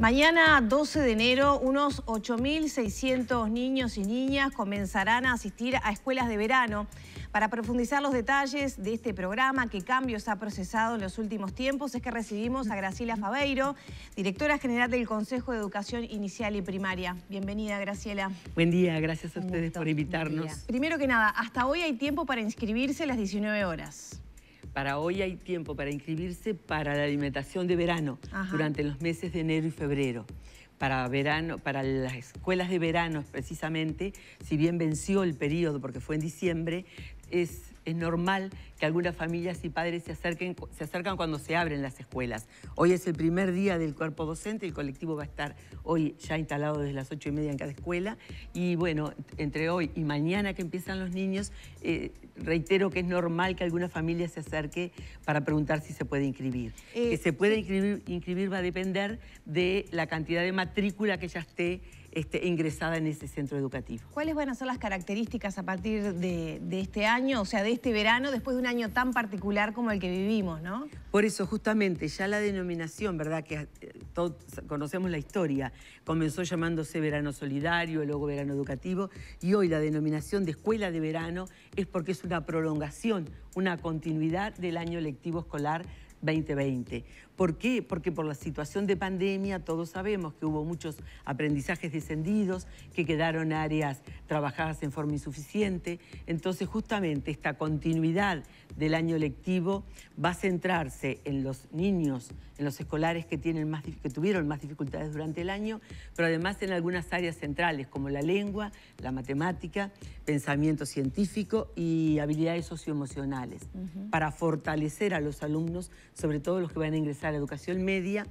Mañana, 12 de enero, unos 8.600 niños y niñas comenzarán a asistir a escuelas de verano. Para profundizar los detalles de este programa, qué cambios ha procesado en los últimos tiempos, es que recibimos a Graciela Faveiro, directora general del Consejo de Educación Inicial y Primaria. Bienvenida, Graciela. Buen día, gracias a ustedes por invitarnos. Primero que nada, hasta hoy hay tiempo para inscribirse a las 19 horas para hoy hay tiempo para inscribirse para la alimentación de verano durante los meses de enero y febrero. Para, verano, para las escuelas de verano precisamente, si bien venció el periodo porque fue en diciembre, es, normal que algunas familias y padres se, acerquen, se acercan cuando se abren las escuelas. Hoy es el primer día del cuerpo docente, el colectivo va a estar hoy ya instalado desde las ocho y media en cada escuela. Y bueno, entre hoy y mañana que empiezan los niños, eh, reitero que es normal que alguna familia se acerque para preguntar si se puede inscribir. Eh, que se puede inscribir, inscribir va a depender de la cantidad de matrícula que ya esté ingresada en ese centro educativo. ¿Cuáles van a ser las características a partir de, este año, o sea, de este verano, después de un año tan particular como el que vivimos, no? Por eso, justamente, ya la denominación, ¿verdad? Que eh, todos conocemos la historia, comenzó llamándose Verano Solidario, luego Verano Educativo, y hoy la denominación de Escuela de Verano es porque es una prolongación, una continuidad del año lectivo escolar 2020. ¿Por qué? Porque por la situación de pandemia todos sabemos que hubo muchos aprendizajes descendidos, que quedaron áreas trabajadas en forma insuficiente. Entonces, justamente esta continuidad del año lectivo va a centrarse en los niños, en los escolares que, tienen más, que tuvieron más dificultades durante el año, pero además en algunas áreas centrales como la lengua, la matemática, pensamiento científico y habilidades socioemocionales, para fortalecer a los alumnos, sobre todo los que van a ingresar la educación media,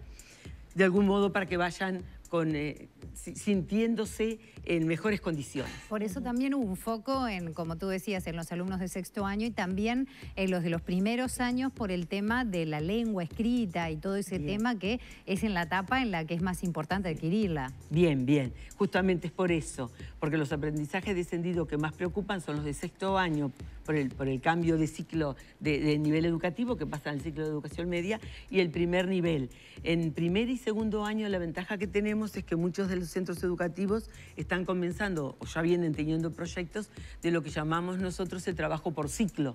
de algún modo para que vayan con, eh, sintiéndose en mejores condiciones. Por eso también hubo un foco en, como tú decías, en los alumnos de sexto año y también en los de los primeros años por el tema de la lengua escrita y todo ese tema que es en la etapa en la que es más importante adquirirla. Bien, bien. Justamente es por eso, porque los aprendizajes descendidos que más preocupan son los de sexto año, por el, por el cambio de ciclo, de, nivel educativo que pasa al ciclo de educación media y el primer nivel. En primer y segundo año la ventaja que tenemos es que muchos de los centros educativos están comenzando o ya vienen teniendo proyectos de lo que llamamos nosotros el trabajo por ciclo.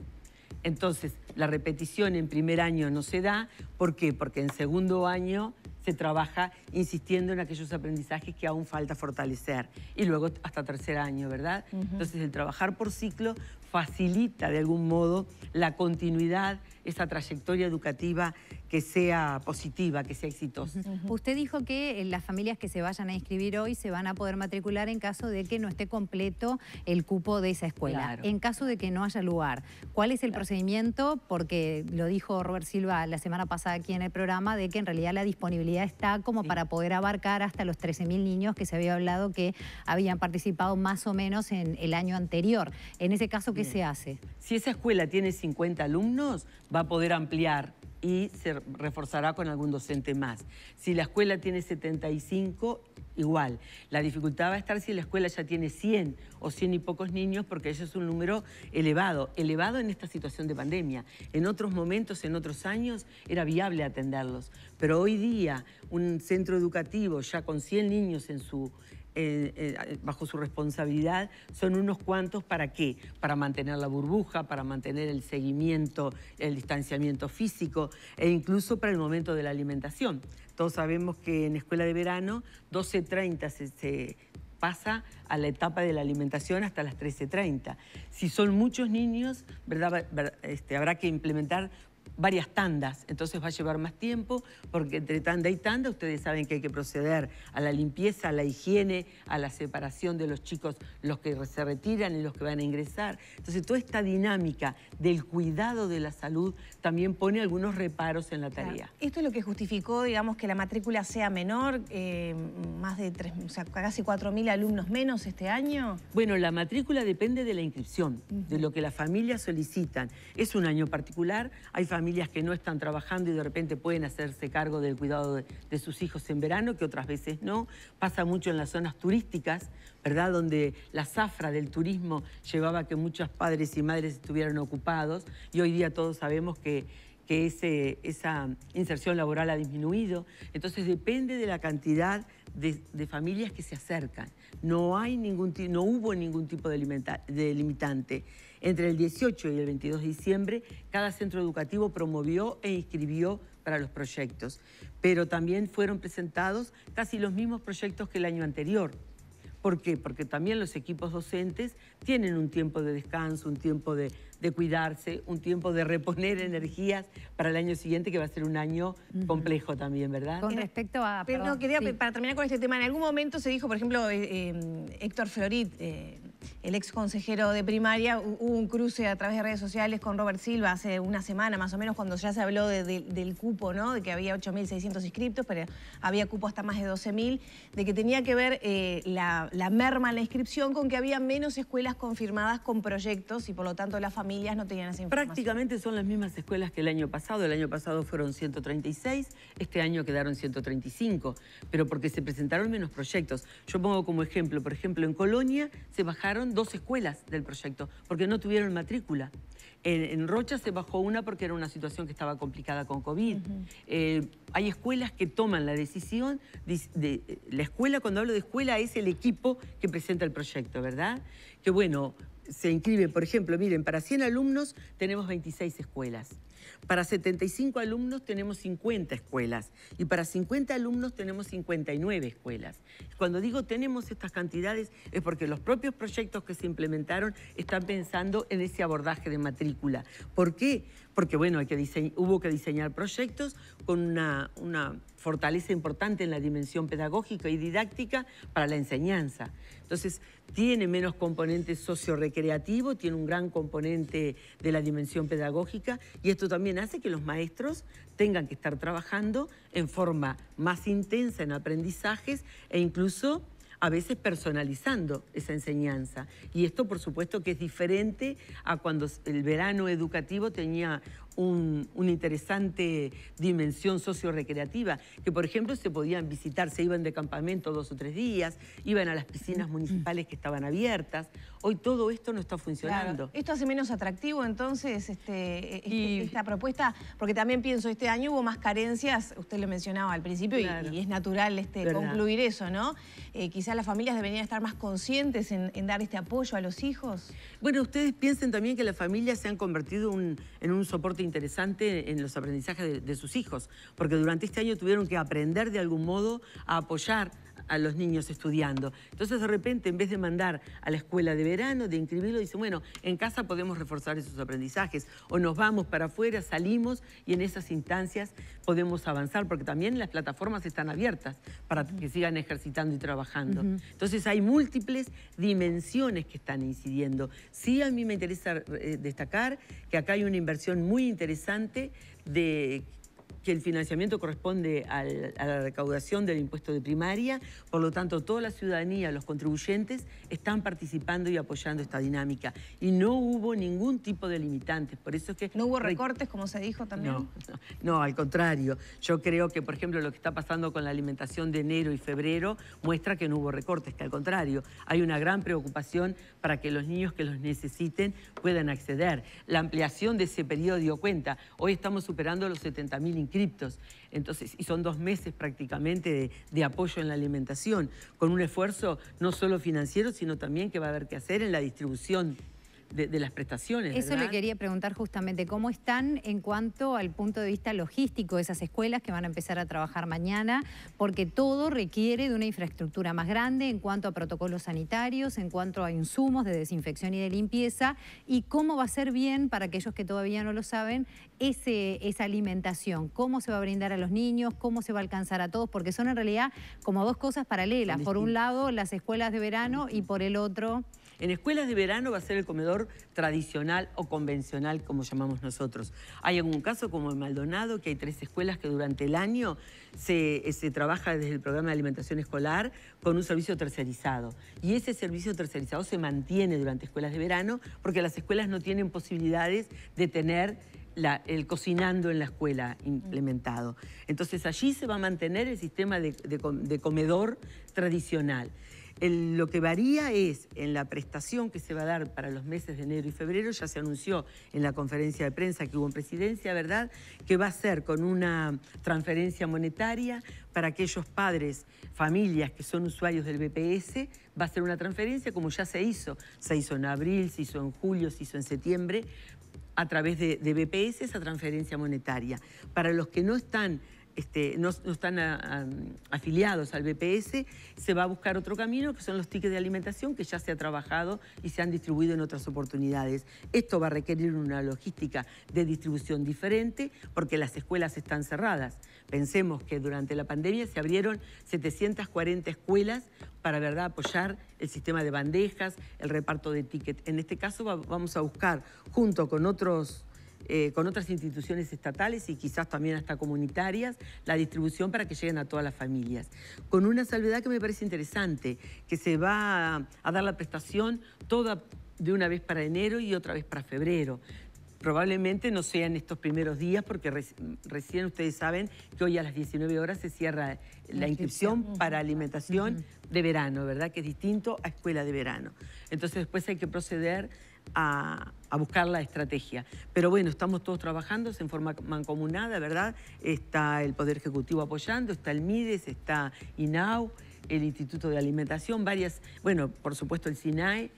Entonces, la repetición en primer año no se da. ¿Por qué? Porque en segundo año se trabaja insistiendo en aquellos aprendizajes que aún falta fortalecer. Y luego hasta tercer año, ¿verdad? Entonces, el trabajar por ciclo facilita de algún modo la continuidad, esa trayectoria educativa que sea positiva, que sea exitosa. Usted dijo que eh, las familias que se vayan a inscribir hoy se van a poder matricular en caso de que no esté completo el cupo de esa escuela. En caso de que no haya lugar, ¿cuál es el procedimiento? Porque lo dijo Robert Silva la semana pasada aquí en el programa, de que en realidad la disponibilidad está como para poder abarcar hasta los 13.000 niños que se había hablado que habían participado más o menos en el año anterior. En ese caso, ¿qué qué se hace? Si esa escuela tiene 50 alumnos, va a poder ampliar y se reforzará con algún docente más. Si la escuela tiene 75, igual. La dificultad va a estar si la escuela ya tiene 100 o 100 y pocos niños, porque eso es un número elevado, elevado en esta situación de pandemia. En otros momentos, en otros años, era viable atenderlos. Pero hoy día, un centro educativo ya con 100 niños en su eh, eh, bajo su responsabilidad son unos cuantos para qué? Para mantener la burbuja, para mantener el seguimiento, el distanciamiento físico e incluso para el momento de la alimentación. Todos sabemos que en escuela de verano 12.30 se, pasa a la etapa de la alimentación hasta las 13.30. Si son muchos niños, ¿verdad? Este, habrá que implementar varias tandas, entonces va a llevar más tiempo, porque entre tanda y tanda ustedes saben que hay que proceder a la limpieza, a la higiene, a la separación de los chicos, los que se retiran y los que van a ingresar. Entonces toda esta dinámica del cuidado de la salud también pone algunos reparos en la tarea. Esto es lo que justificó, digamos, que la matrícula sea menor, eh, más de tres, o sea, casi 4.000 alumnos menos este año. Bueno, la matrícula depende de la inscripción, de lo que las familias solicitan. Es un año particular, hay familias familias que no están trabajando y de repente pueden hacerse cargo del cuidado de, sus hijos en verano, que otras veces no. Pasa mucho en las zonas turísticas, ¿verdad? Donde la zafra del turismo llevaba a que muchos padres y madres estuvieran ocupados y hoy día todos sabemos que que ese, esa inserción laboral ha disminuido. Entonces depende de la cantidad de, familias que se acercan. No, hay ningún, no hubo ningún tipo de, de limitante. Entre el 18 y el 22 de diciembre, cada centro educativo promovió e inscribió para los proyectos, pero también fueron presentados casi los mismos proyectos que el año anterior. ¿Por qué? Porque también los equipos docentes tienen un tiempo de descanso, un tiempo de, cuidarse, un tiempo de reponer energías para el año siguiente, que va a ser un año complejo también, ¿verdad? Con respecto a... no, quería, para terminar con este tema, en algún momento se dijo, por ejemplo, eh, eh, Héctor Florit... Eh, el ex consejero de primaria. Hubo un cruce a través de redes sociales con Robert Silva hace una semana más o menos cuando ya se habló del cupo, ¿no? De que había 8.600 inscriptos, pero había cupo hasta más de 12.000, de que tenía que ver eh, la, la, merma en la inscripción con que había menos escuelas confirmadas con proyectos y por lo tanto las familias no tenían esa información. Prácticamente son las mismas escuelas que el año pasado. El año pasado fueron 136, este año quedaron 135, pero porque se presentaron menos proyectos. Yo pongo como ejemplo, por ejemplo, en Colonia se bajaron dos escuelas del proyecto porque no tuvieron matrícula. En, Rocha se bajó una porque era una situación que estaba complicada con COVID. Eh, hay escuelas que toman la decisión, de, eh, la escuela, cuando hablo de escuela, es el equipo que presenta el proyecto, ¿verdad? Que bueno, se inscriben, por ejemplo, miren, para 100 alumnos tenemos 26 escuelas, para 75 alumnos tenemos 50 escuelas y para 50 alumnos tenemos 59 escuelas. Cuando digo tenemos estas cantidades es porque los propios proyectos que se implementaron están pensando en ese abordaje de matrícula. ¿Por qué? Porque bueno, hay que hubo que diseñar proyectos con una, una fortaleza importante en la dimensión pedagógica y didáctica para la enseñanza. Entonces, tiene menos componente socio-recreativo, tiene un gran componente de la dimensión pedagógica y esto también hace que los maestros tengan que estar trabajando en forma más intensa en aprendizajes e incluso a veces personalizando esa enseñanza. Y esto, por supuesto, que es diferente a cuando el verano educativo tenía una interesante dimensión socio-recreativa, que por ejemplo se podían visitar, se iban de campamento dos o tres días, iban a las piscinas mm. municipales que estaban abiertas. Hoy todo esto no está funcionando. Esto hace menos atractivo entonces este, e, e, esta propuesta, porque también pienso, este año hubo más carencias, usted lo mencionaba al principio, y, es natural este, concluir eso, ¿no? Eh, quizás las familias deberían estar más conscientes en, dar este apoyo a los hijos. Bueno, ustedes piensen también que las familias se han convertido en un soporte interesante en los aprendizajes de sus hijos, porque durante este año tuvieron que aprender de algún modo a apoyar a los niños estudiando. Entonces, de repente, en vez de mandar a la escuela de verano, de inscribirlo, dicen, bueno, en casa podemos reforzar esos aprendizajes, o nos vamos para afuera, salimos y en esas instancias podemos avanzar, porque también las plataformas están abiertas para que sigan ejercitando y trabajando. Entonces, hay múltiples dimensiones que están incidiendo. Sí, a mí me interesa eh, destacar que acá hay una inversión muy interesante de que el financiamiento corresponde a la recaudación del impuesto de primaria, por lo tanto toda la ciudadanía, los contribuyentes están participando y apoyando esta dinámica. Y no hubo ningún tipo de limitantes, por eso que... ¿No hubo recortes, como se dijo también? No, al contrario. Yo creo que, por ejemplo, lo que está pasando con la alimentación de enero y febrero muestra que no hubo recortes, que al contrario, hay una gran preocupación para que los niños que los necesiten puedan acceder. La ampliación de ese periodo dio cuenta. Hoy estamos superando los 70.000 inscritos entonces, y son dos meses prácticamente de, apoyo en la alimentación, con un esfuerzo no solo financiero, sino también que va a haber que hacer en la distribución de, las prestaciones. Eso le quería preguntar justamente, ¿cómo están en cuanto al punto de vista logístico de esas escuelas que van a empezar a trabajar mañana? Porque todo requiere de una infraestructura más grande en cuanto a protocolos sanitarios, en cuanto a insumos de desinfección y de limpieza, y cómo va a ser bien, para aquellos que todavía no lo saben, ese, esa alimentación, cómo se va a brindar a los niños, cómo se va a alcanzar a todos, porque son en realidad como dos cosas paralelas. Por un lado, las escuelas de verano y por el otro... En escuelas de verano va a ser el comedor tradicional o convencional, como llamamos nosotros. Hay algún caso como en Maldonado, que hay tres escuelas que durante el año se, eh, trabaja desde el programa de alimentación escolar con un servicio tercerizado. Y ese servicio tercerizado se mantiene durante escuelas de verano porque las escuelas no tienen posibilidades de tener el cocinando en la escuela implementado. Entonces allí se va a mantener el sistema de comedor tradicional lo que varía es en la prestación que se va a dar para los meses de enero y febrero, ya se anunció en la conferencia de prensa que hubo en presidencia, ¿verdad? Que va a ser con una transferencia monetaria para aquellos padres, familias que son usuarios del BPS, va a ser una transferencia como ya se hizo. Se hizo en abril, se hizo en julio, se hizo en septiembre, a través de, de BPS esa transferencia monetaria. Para los que no están este, no, están ah, afiliados al BPS, se va a buscar otro camino, que son los tickets de alimentación, que ya se ha trabajado y se han distribuido en otras oportunidades. Esto va a requerir una logística de distribución diferente, porque las escuelas están cerradas. Pensemos que durante la pandemia se abrieron 740 escuelas para ¿verdad? apoyar el sistema de bandejas, el reparto de tickets. En este caso vamos a buscar, junto con otros eh, con otras instituciones estatales y quizás también hasta comunitarias la distribución para que lleguen a todas las familias. Con una salvedad que me parece interesante, que se va a, dar la prestación toda de una vez para enero y otra vez para febrero probablemente no sea sean estos primeros días, porque recién ustedes saben que hoy a las 19 horas se cierra la inscripción para alimentación de verano, ¿verdad? Que es distinto a escuela de verano. Entonces después hay que proceder a, a buscar la estrategia. Pero bueno, estamos todos trabajando en forma mancomunada, ¿verdad? Está el Poder Ejecutivo apoyando, está el MIDES, está INAU, el Instituto de Alimentación, varias, bueno, por supuesto el SINAE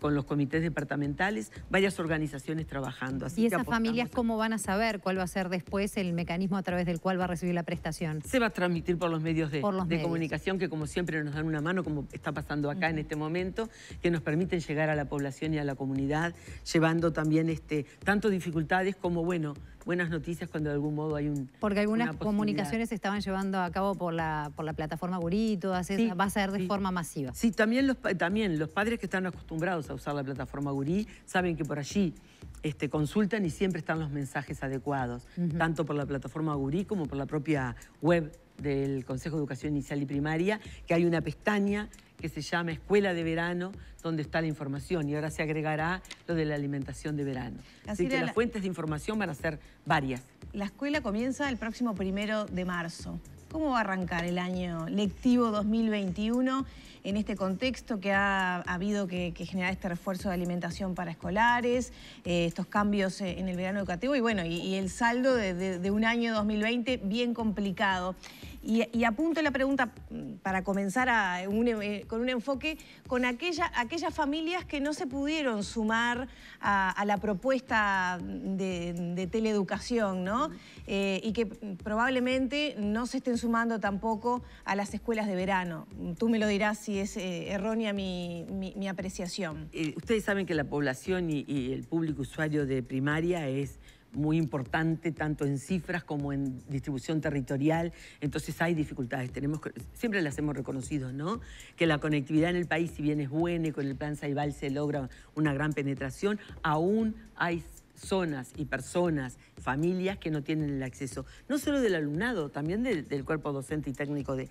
con los comités departamentales, varias organizaciones trabajando. Así ¿Y esas familias cómo van a saber cuál va a ser después el mecanismo a través del cual va a recibir la prestación? Se va a transmitir por los medios de, comunicación que como siempre nos dan una mano, como está pasando acá en este momento, que nos permiten llegar a la población y a la comunidad, llevando también este, tanto dificultades como, bueno, buenas noticias cuando de algún modo hay un... Porque algunas comunicaciones se estaban llevando a cabo por la, por la plataforma Gurí, todas esas, va a ser de forma masiva. Sí, también los, también los padres que están acostumbrados a usar la plataforma Gurí saben que por allí este, consultan y siempre están los mensajes adecuados, tanto por la plataforma Gurí como por la propia web del Consejo de Educación Inicial y Primaria, que hay una pestaña que se llama Escuela de Verano, donde está la información y ahora se agregará lo de la alimentación de verano. Así, que las fuentes de información van a ser varias. La escuela comienza el próximo primero de marzo. ¿Cómo va a arrancar el año lectivo 2021 en este contexto que ha, habido que, generar este refuerzo de alimentación para escolares, eh, estos cambios eh, en el verano educativo y bueno, y, el saldo de un año 2020 bien complicado? Y, apunto la pregunta mm, para comenzar eh, con un enfoque con aquella, aquellas familias que no se pudieron sumar a, la propuesta de, teleeducación, ¿no? Eh, y que probablemente no se estén sumando tampoco a las escuelas de verano. Tú me lo dirás si es eh, errónea mi, apreciación. ustedes saben que la población y el público usuario de primaria es muy importante, tanto en cifras como en distribución territorial. Entonces hay dificultades. Tenemos, siempre las hemos reconocido, ¿no? Que la conectividad en el país, si bien es buena y con el plan Saibal se logra una gran penetración, aún hay zonas y personas, familias que no tienen el acceso, no solo del alumnado, también del, cuerpo docente y técnico de,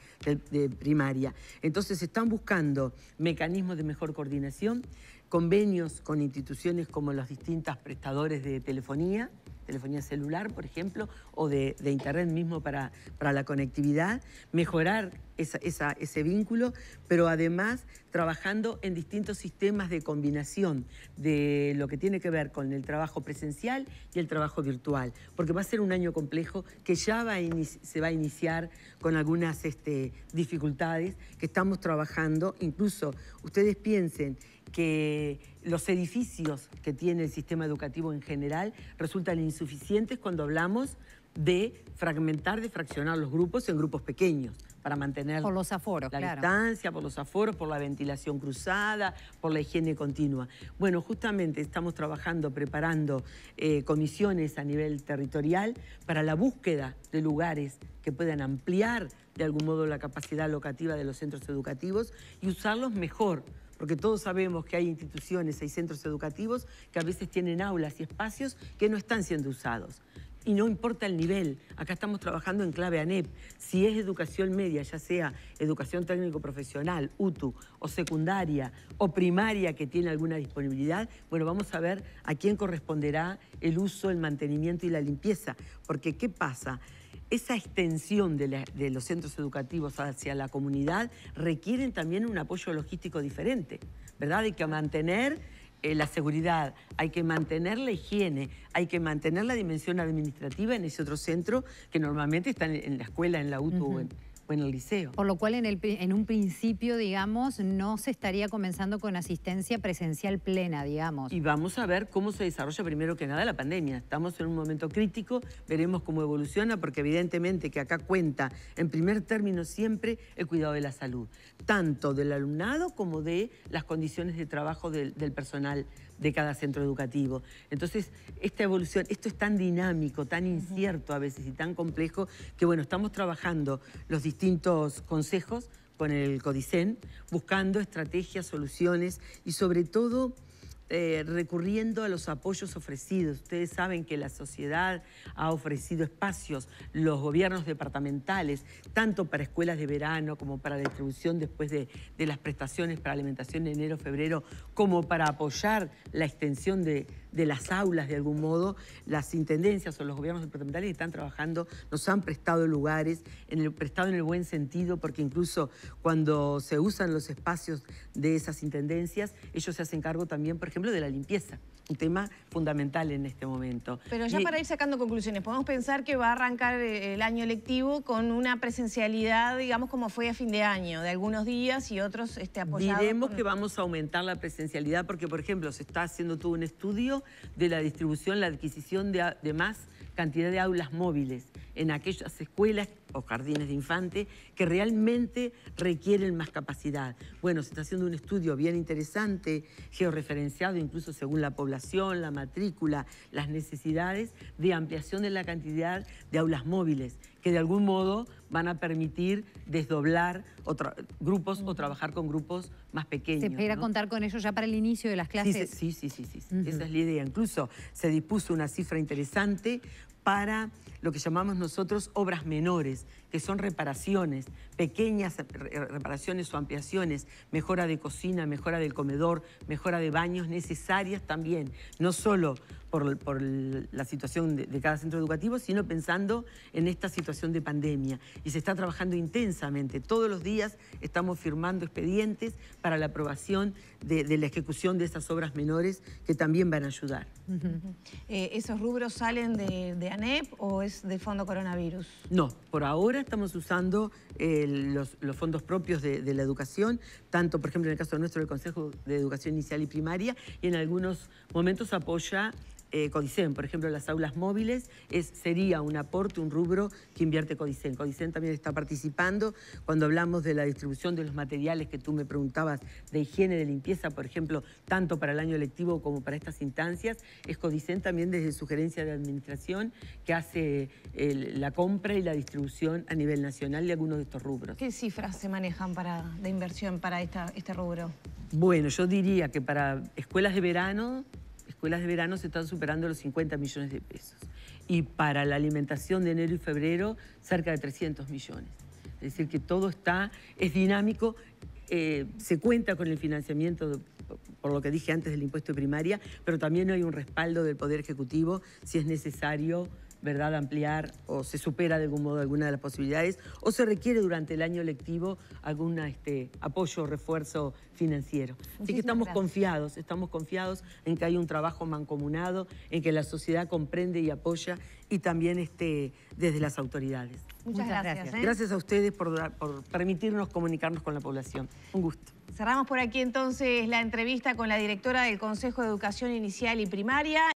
primaria. Entonces están buscando mecanismos de mejor coordinación, convenios con instituciones como los distintos prestadores de telefonía, telefonía celular, por ejemplo, o de, Internet mismo para, para, la conectividad, mejorar ese vínculo, pero además trabajando en distintos sistemas de combinación de lo que tiene que ver con el trabajo presencial y el trabajo virtual, porque va a ser un año complejo que ya va se va a iniciar con algunas este, dificultades que estamos trabajando, incluso ustedes piensen que los edificios que tiene el sistema educativo en general resultan insuficientes cuando hablamos de fragmentar, de fraccionar los grupos en grupos pequeños para mantener los aforos, la distancia, por los aforos, por la ventilación cruzada, por la higiene continua. Bueno, justamente estamos trabajando, preparando eh, comisiones a nivel territorial para la búsqueda de lugares que puedan ampliar de algún modo la capacidad locativa de los centros educativos y usarlos mejor porque todos sabemos que hay instituciones, hay centros educativos que a veces tienen aulas y espacios que no están siendo usados. Y no importa el nivel, acá estamos trabajando en clave ANEP. Si es educación media, ya sea educación técnico-profesional, UTU, o secundaria, o primaria que tiene alguna disponibilidad, bueno, vamos a ver a quién corresponderá el uso, el mantenimiento y la limpieza. Porque, ¿qué pasa? esa extensión de, los centros educativos hacia la comunidad requieren también un apoyo logístico diferente, ¿verdad? Hay que mantener eh, la seguridad, hay que mantener la higiene, hay que mantener la dimensión administrativa en ese otro centro que normalmente está en, la escuela, en la UTU o, en, el liceo. Por lo cual en, un principio, digamos, no se estaría comenzando con asistencia presencial plena, digamos. Y vamos a ver cómo se desarrolla primero que nada la pandemia. Estamos en un momento crítico, veremos cómo evoluciona, porque evidentemente que acá cuenta en primer término siempre el cuidado de la salud, tanto del alumnado como de las condiciones de trabajo del personal de cada centro educativo. Entonces, esta evolución, esto es tan dinámico, tan incierto a veces y tan complejo, que bueno, estamos trabajando los distintos distintos consejos con el Codicen, buscando estrategias, soluciones y sobre todo eh, recurriendo a los apoyos ofrecidos. Ustedes saben que la sociedad ha ofrecido espacios, los gobiernos departamentales, tanto para escuelas de verano como para distribución después de, de las prestaciones para alimentación en enero, febrero, como para apoyar la extensión de, de las aulas, de algún modo, las intendencias o los gobiernos departamentales están trabajando, nos han prestado lugares, en el, prestado en el buen sentido, porque incluso cuando se usan los espacios de esas intendencias, ellos se hacen cargo también, por ejemplo, de la limpieza un tema fundamental en este momento. Pero ya para ir sacando conclusiones, podemos pensar que va a arrancar eh, el año lectivo con una presencialidad, digamos, como fue a fin de año, de algunos días y otros este, apoyados. Diremos que vamos a aumentar la presencialidad porque, por ejemplo, se está haciendo todo un estudio de la distribución, la adquisición de, más cantidad de aulas móviles en aquellas escuelas o jardines de infantes que realmente requieren más capacidad. Bueno, se está haciendo un estudio bien interesante, georreferenciado incluso según la población, la matrícula, las necesidades de ampliación de la cantidad de aulas móviles que de algún modo van a permitir desdoblar grupos o trabajar con grupos más pequeños. Se espera contar con ellos ya para el inicio de las clases. Sí, sí, sí, sí, esa es la idea. Incluso se dispuso una cifra interesante para lo que llamamos nosotros obras menores, que son reparaciones, pequeñas reparaciones o ampliaciones, mejora de cocina, mejora del comedor, mejora de baños necesarias también, no solo por, la situación de, cada centro educativo, sino pensando en esta situación de pandemia. Y se está trabajando intensamente. Todos los días estamos firmando expedientes para la aprobación de, la ejecución de esas obras menores que también van a ayudar. Eh, ¿Esos rubros salen de, ANEP o es de Fondo Coronavirus? No, por ahora estamos usando eh, los, fondos propios de, de la educación, tanto, por ejemplo, en el caso nuestro del Consejo de Educación Inicial y Primaria, y en algunos momentos apoya eh, Codicen, por ejemplo, las aulas móviles, es, sería un aporte, un rubro que invierte Codicen. Codicen también está participando. Cuando hablamos de la distribución de los materiales que tú me preguntabas de higiene, de limpieza, por ejemplo, tanto para el año lectivo como para estas instancias, es Codicen también desde sugerencia de administración que hace la compra y la distribución a nivel nacional de algunos de estos rubros. ¿Qué cifras se manejan para, de inversión para este rubro? Bueno, yo diría que para escuelas de verano escuelas de verano se están superando los 50 millones de pesos. Y para la alimentación de enero y febrero, cerca de 300 millones. Es decir, que todo está, es dinámico, eh, se cuenta con el financiamiento, por lo que dije antes, del impuesto de primaria, pero también hay un respaldo del Poder Ejecutivo si es necesario ¿verdad? Ampliar o se supera de algún modo alguna de las posibilidades o se requiere durante el año lectivo algún este, apoyo o refuerzo financiero. Así que estamos confiados, estamos confiados en que hay un trabajo mancomunado, en que la sociedad comprende y apoya y también este, desde las autoridades. Muchas, gracias. ¿eh? Gracias, a ustedes por permitirnos comunicarnos con la población. Un gusto. Cerramos por aquí entonces la entrevista con la directora del Consejo de Educación Inicial y Primaria.